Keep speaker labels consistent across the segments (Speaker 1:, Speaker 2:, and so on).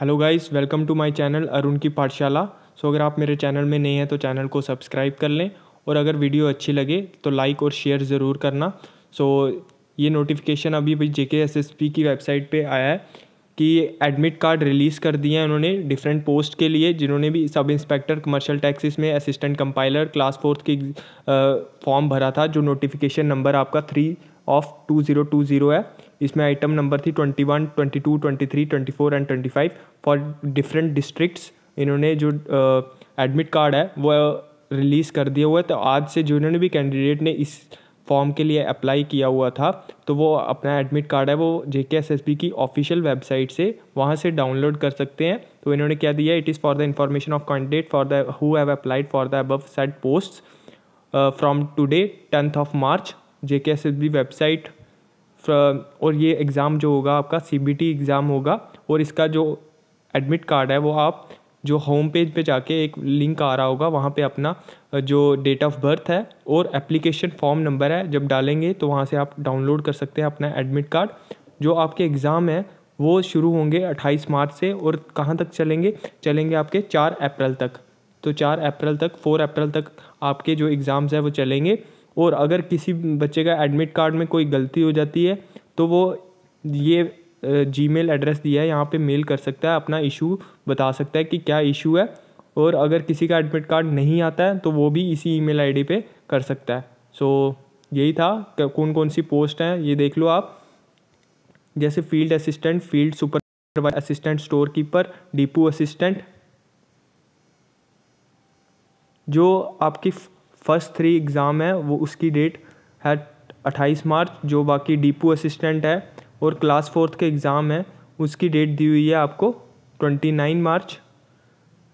Speaker 1: hello guys welcome to my channel Arun की पाठशाला सो अगर आप मेरे चैनल में नए हैं तो चैनल को सब्सक्राइब कर लें और अगर वीडियो अच्छी लगे तो लाइक और शेयर ज़रूर करना सो ये नोटिफिकेशन अभी भी जेके एसएसपी की वेबसाइट पे आया है कि एडमिट कार्ड रिलीज़ कर दिए हैं उन्होंने डिफरेंट पोस्ट के लिए जिन्होंने भी सब इंस्पेक्टर कमर्शल टैक्सीस में असिस्टेंट कंपाइलर क्लास फोर्थ की फॉर्म भरा था जो नोटिफिकेशन नंबर आपका three of to zero two zero है इसमें आइटम नंबर थी twenty one twenty two twenty three twenty four and twenty five for different districts इन्होंने जो एडमिट कार्ड है वो रिलीज़ कर दिया हुआ है तो आज से जिन्होंने भी कैंडिडेट ने इस फॉर्म के लिए अप्लाई किया हुआ था तो वो अपना एडमिट कार्ड है वो J K S S B की ऑफिशियल वेबसाइट से वहाँ से डाउनलोड कर सकते हैं तो इन्होंने क्या दिया it is for the information of candidate for the who have applied for the above set post from today tenth of March J K S S B website और ये एग्ज़ाम जो होगा आपका सी एग्ज़ाम होगा और इसका जो एडमिट कार्ड है वो आप जो होम पेज पे जाके एक लिंक आ रहा होगा वहाँ पे अपना जो डेट ऑफ बर्थ है और एप्लीकेशन फॉर्म नंबर है जब डालेंगे तो वहाँ से आप डाउनलोड कर सकते हैं अपना एडमिट कार्ड जो आपके एग्ज़ाम है वो शुरू होंगे 28 मार्च से और कहाँ तक चलेंगे चलेंगे आपके 4 अप्रैल तक तो 4 अप्रैल तक 4 अप्रैल तक आपके जो एग्ज़ाम्स हैं वो चलेंगे और अगर किसी बच्चे का एडमिट कार्ड में कोई गलती हो जाती है तो वो ये जी मेल एड्रेस दिया है यहाँ पे मेल कर सकता है अपना इशू बता सकता है कि क्या इशू है और अगर किसी का एडमिट कार्ड नहीं आता है तो वो भी इसी ई मेल आई कर सकता है सो so, यही था कौन कौन सी पोस्ट हैं ये देख लो आप जैसे field assistant field super assistant store keeper depot assistant जो आपकी फर्स्ट थ्री एग्ज़ाम है वो उसकी डेट है अट्ठाईस मार्च जो बाकी डीपू असिस्टेंट है और क्लास फोर्थ के एग्ज़ाम है उसकी डेट दी हुई है आपको ट्वेंटी नाइन मार्च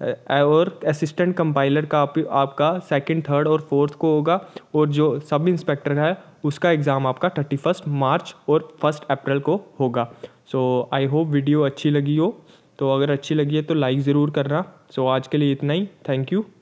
Speaker 1: और असिस्टेंट कंपाइलर का आप, आपका सेकंड थर्ड और फोर्थ को होगा और जो सब इंस्पेक्टर है उसका एग्ज़ाम आपका थर्टी फर्स्ट मार्च और फर्स्ट अप्रैल को होगा सो आई होप वीडियो अच्छी लगी हो तो अगर अच्छी लगी है तो लाइक ज़रूर करना सो so, आज के लिए इतना ही थैंक यू